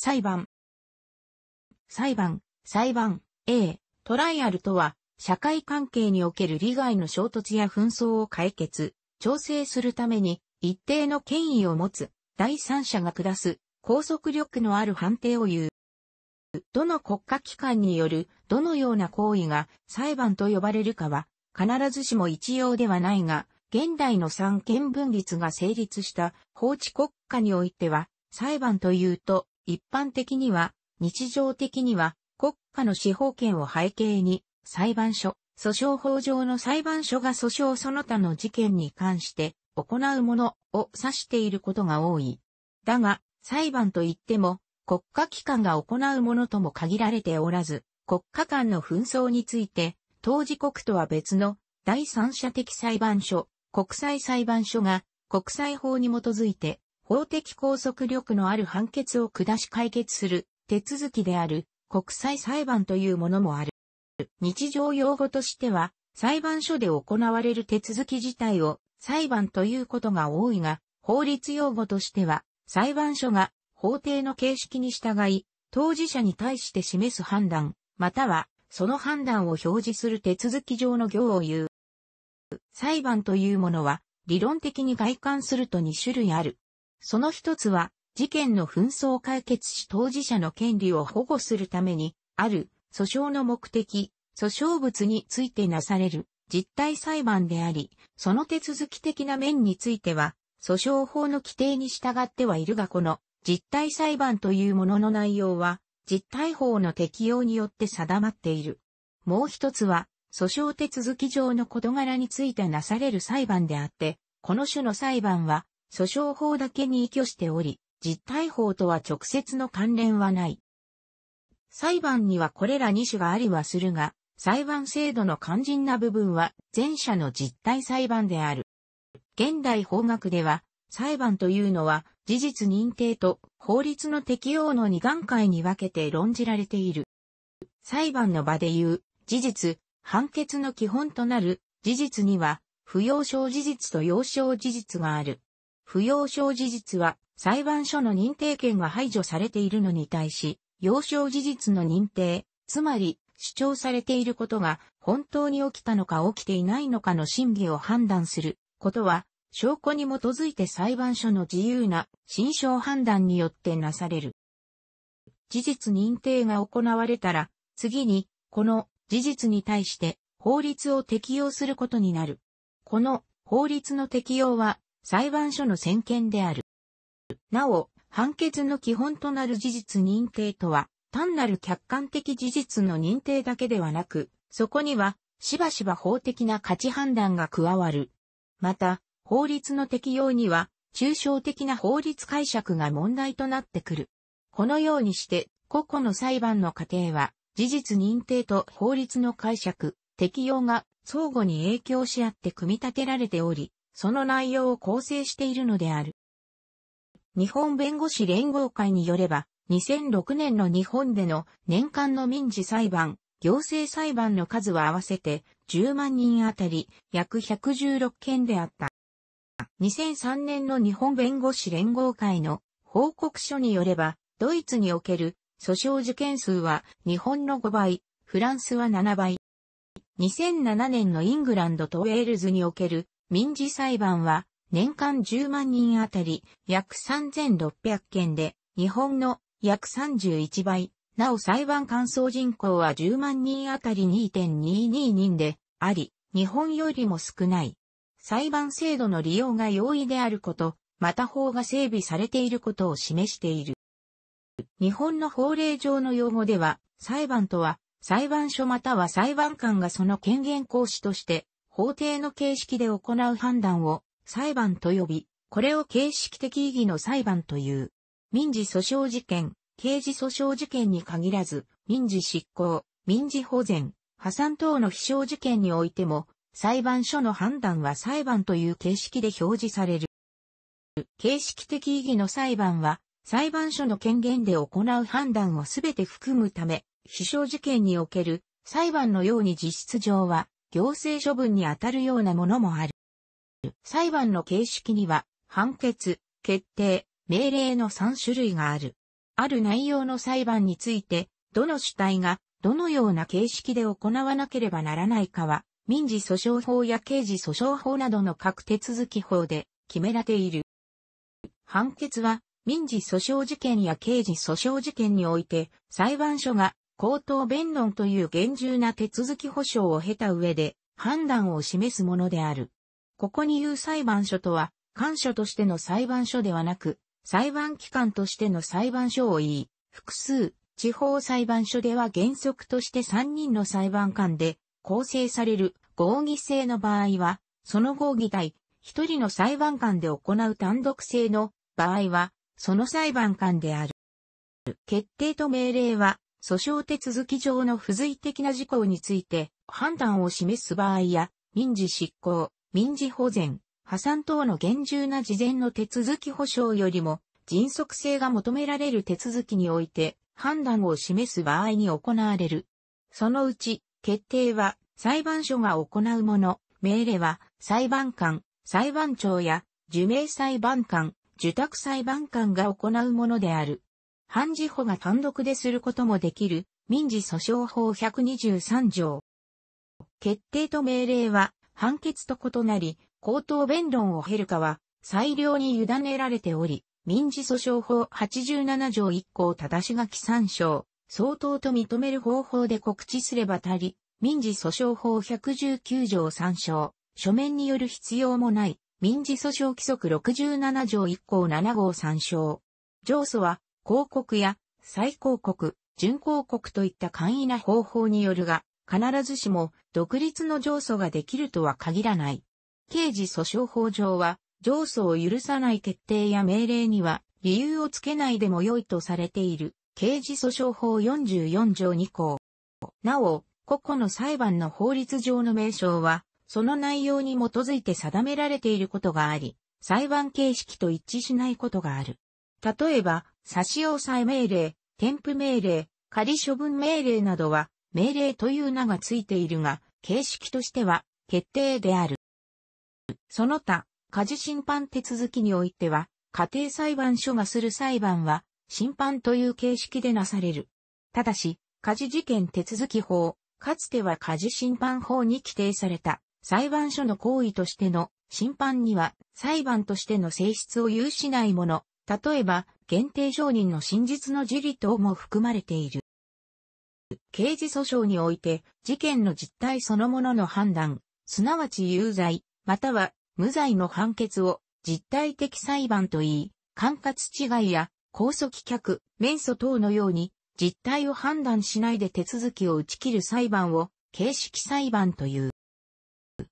裁判。裁判、裁判、A、トライアルとは、社会関係における利害の衝突や紛争を解決、調整するために、一定の権威を持つ、第三者が下す、拘束力のある判定を言う。どの国家機関による、どのような行為が裁判と呼ばれるかは、必ずしも一様ではないが、現代の三権分立が成立した法治国家においては、裁判というと、一般的には、日常的には、国家の司法権を背景に、裁判所、訴訟法上の裁判所が訴訟その他の事件に関して行うものを指していることが多い。だが、裁判といっても、国家機関が行うものとも限られておらず、国家間の紛争について、当事国とは別の第三者的裁判所、国際裁判所が国際法に基づいて法的拘束力のある判決を下し解決する手続きである国際裁判というものもある。日常用語としては裁判所で行われる手続き自体を裁判ということが多いが、法律用語としては裁判所が法定の形式に従い、当事者に対して示す判断、またはその判断を表示する手続き上の行を言う。裁判というものは理論的に外観すると2種類ある。その一つは、事件の紛争解決し当事者の権利を保護するために、ある、訴訟の目的、訴訟物についてなされる、実態裁判であり、その手続き的な面については、訴訟法の規定に従ってはいるがこの、実態裁判というものの内容は、実態法の適用によって定まっている。もう一つは、訴訟手続き上の事柄についてなされる裁判であって、この種の裁判は、訴訟法だけに依拠しており、実体法とは直接の関連はない。裁判にはこれら2種がありはするが、裁判制度の肝心な部分は前者の実体裁判である。現代法学では、裁判というのは事実認定と法律の適用の2段階に分けて論じられている。裁判の場で言う事実、判決の基本となる事実には、不要証事実と要証事実がある。扶養証事実は裁判所の認定権が排除されているのに対し、要証事実の認定、つまり主張されていることが本当に起きたのか起きていないのかの審議を判断することは、証拠に基づいて裁判所の自由な心証判断によってなされる。事実認定が行われたら、次に、この事実に対して法律を適用することになる。この法律の適用は裁判所の専権である。なお、判決の基本となる事実認定とは、単なる客観的事実の認定だけではなく、そこには、しばしば法的な価値判断が加わる。また、法律の適用には、抽象的な法律解釈が問題となってくる。このようにして、個々の裁判の過程は、事実認定と法律の解釈、適用が相互に影響し合って組み立てられており、その内容を構成しているのである。日本弁護士連合会によれば、2006年の日本での年間の民事裁判、行政裁判の数は合わせて10万人あたり約116件であった。2003年の日本弁護士連合会の報告書によれば、ドイツにおける訴訟受験数は日本の5倍、フランスは7倍。2007年のイングランドとウェールズにおける民事裁判は年間10万人あたり約3600件で、日本の約31倍、なお裁判官総人口は10万人あたり2.22人であり、日本よりも少ない。裁判制度の利用が容易であること、また法が整備されていることを示している。日本の法令上の用語では、裁判とは、裁判所または裁判官がその権限行使として、法廷の形式で行う判断を裁判と呼び、これを形式的意義の裁判という。民事訴訟事件、刑事訴訟事件に限らず、民事執行、民事保全、破産等の非訟事件においても、裁判所の判断は裁判という形式で表示される。形式的意義の裁判は、裁判所の権限で行う判断をすべて含むため、非訟事件における裁判のように実質上は行政処分に当たるようなものもある。裁判の形式には、判決、決定、命令の3種類がある。ある内容の裁判について、どの主体が、どのような形式で行わなければならないかは、民事訴訟法や刑事訴訟法などの各手続き法で決められている。判決は、民事訴訟事件や刑事訴訟事件において、裁判所が口頭弁論という厳重な手続き保障を経た上で判断を示すものである。ここに言う裁判所とは、官所としての裁判所ではなく、裁判機関としての裁判所を言い、複数、地方裁判所では原則として3人の裁判官で構成される合議制の場合は、その合議対、1人の裁判官で行う単独制の場合は、その裁判官である。決定と命令は訴訟手続き上の付随的な事項について判断を示す場合や、民事執行、民事保全、破産等の厳重な事前の手続き保障よりも、迅速性が求められる手続きにおいて、判断を示す場合に行われる。そのうち、決定は裁判所が行うもの、命令は裁判官、裁判長や受命裁判官、受託裁判官が行うものである。判事補が単独ですることもできる民事訴訟法123条。決定と命令は判決と異なり、口頭弁論を経るかは裁量に委ねられており、民事訴訟法87条1項正し書き参照、相当と認める方法で告知すれば足り、民事訴訟法119条参照、書面による必要もない、民事訴訟規則67条1項7号参照。上訴は、広告や再広告、準広告といった簡易な方法によるが、必ずしも独立の上訴ができるとは限らない。刑事訴訟法上は、上訴を許さない決定や命令には理由をつけないでも良いとされている刑事訴訟法44条2項。なお、個々の裁判の法律上の名称は、その内容に基づいて定められていることがあり、裁判形式と一致しないことがある。例えば、差し押さえ命令、添付命令、仮処分命令などは、命令という名がついているが、形式としては、決定である。その他、家事審判手続きにおいては、家庭裁判所がする裁判は、審判という形式でなされる。ただし、家事事件手続き法、かつては家事審判法に規定された、裁判所の行為としての審判には、裁判としての性質を有しないもの、例えば、限定承認の真実の事理等も含まれている。刑事訴訟において、事件の実態そのものの判断、すなわち有罪、または無罪の判決を実態的裁判と言い、管轄違いや控訴棄却、免訴等のように、実態を判断しないで手続きを打ち切る裁判を、形式裁判という。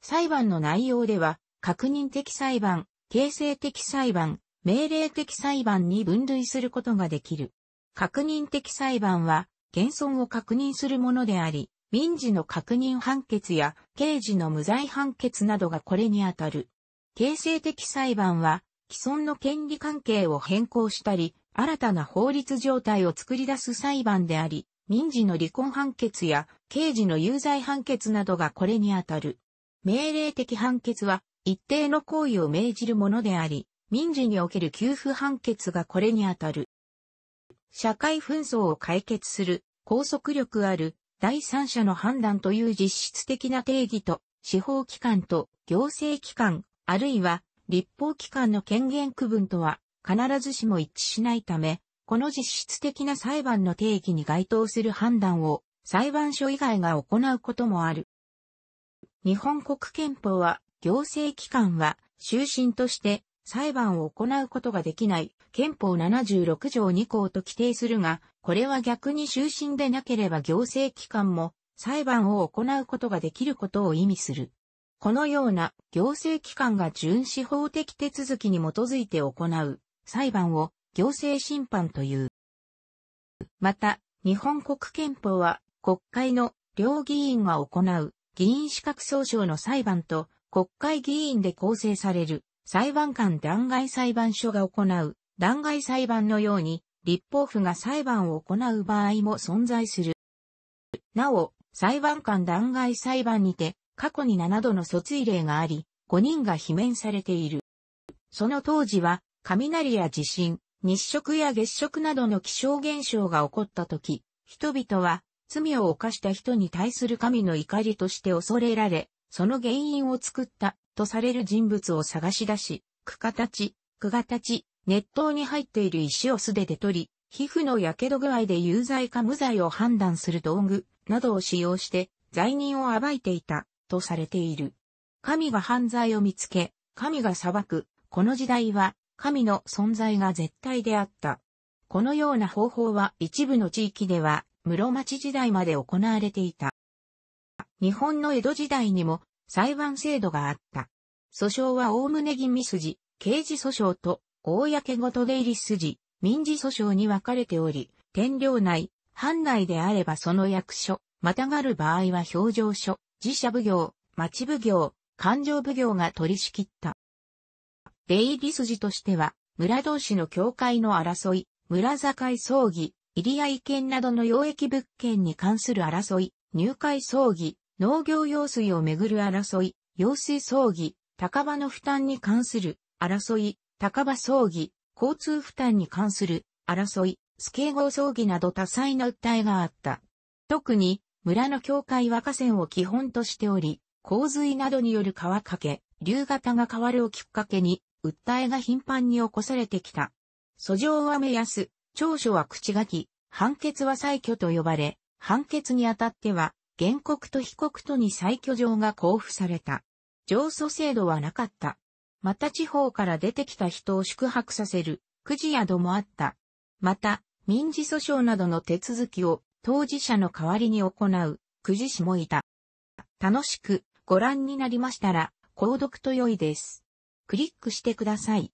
裁判の内容では、確認的裁判、形成的裁判、命令的裁判に分類することができる。確認的裁判は、現存を確認するものであり、民事の確認判決や刑事の無罪判決などがこれにあたる。形成的裁判は、既存の権利関係を変更したり、新たな法律状態を作り出す裁判であり、民事の離婚判決や刑事の有罪判決などがこれにあたる。命令的判決は、一定の行為を命じるものであり、民事における給付判決がこれにあたる。社会紛争を解決する拘束力ある第三者の判断という実質的な定義と司法機関と行政機関あるいは立法機関の権限区分とは必ずしも一致しないため、この実質的な裁判の定義に該当する判断を裁判所以外が行うこともある。日本国憲法は行政機関は終身として裁判を行うことができない憲法76条2項と規定するが、これは逆に終身でなければ行政機関も裁判を行うことができることを意味する。このような行政機関が準司法的手続きに基づいて行う裁判を行政審判という。また、日本国憲法は国会の両議員が行う議員資格総称の裁判と国会議員で構成される裁判官弾劾裁判所が行う弾劾裁判のように立法府が裁判を行う場合も存在する。なお、裁判官弾劾裁判にて過去に7度の訴追例があり、5人が罷免されている。その当時は、雷や地震、日食や月食などの気象現象が起こった時、人々は罪を犯した人に対する神の怒りとして恐れられ、その原因を作ったとされる人物を探し出し、区形、区形、熱湯に入っている石を素手で取り、皮膚の火傷具合で有罪か無罪を判断する道具などを使用して罪人を暴いていたとされている。神が犯罪を見つけ、神が裁く、この時代は神の存在が絶対であった。このような方法は一部の地域では室町時代まで行われていた。日本の江戸時代にも裁判制度があった。訴訟は概ね義味筋、刑事訴訟と、公ごと出入り筋、民事訴訟に分かれており、天領内、藩内であればその役所、またがる場合は表情書、自社奉行、町奉行、勘定奉行が取り仕切った。出入り筋としては、村同士の境界の争い、村境葬儀、入合権などの溶液物件に関する争い、入会葬儀、農業用水をめぐる争い、用水争議、高場の負担に関する争い、高場争議、交通負担に関する争い、スケーゴ争議など多彩な訴えがあった。特に、村の境界は河川を基本としており、洪水などによる川かけ、流型が変わるをきっかけに、訴えが頻繁に起こされてきた。訴状は目安、長所は口書き、判決は再挙と呼ばれ、判決にあたっては、原告と被告とに再居状が交付された。上訴制度はなかった。また地方から出てきた人を宿泊させる、くじ宿もあった。また、民事訴訟などの手続きを当事者の代わりに行う、くじ師もいた。楽しくご覧になりましたら、購読と良いです。クリックしてください。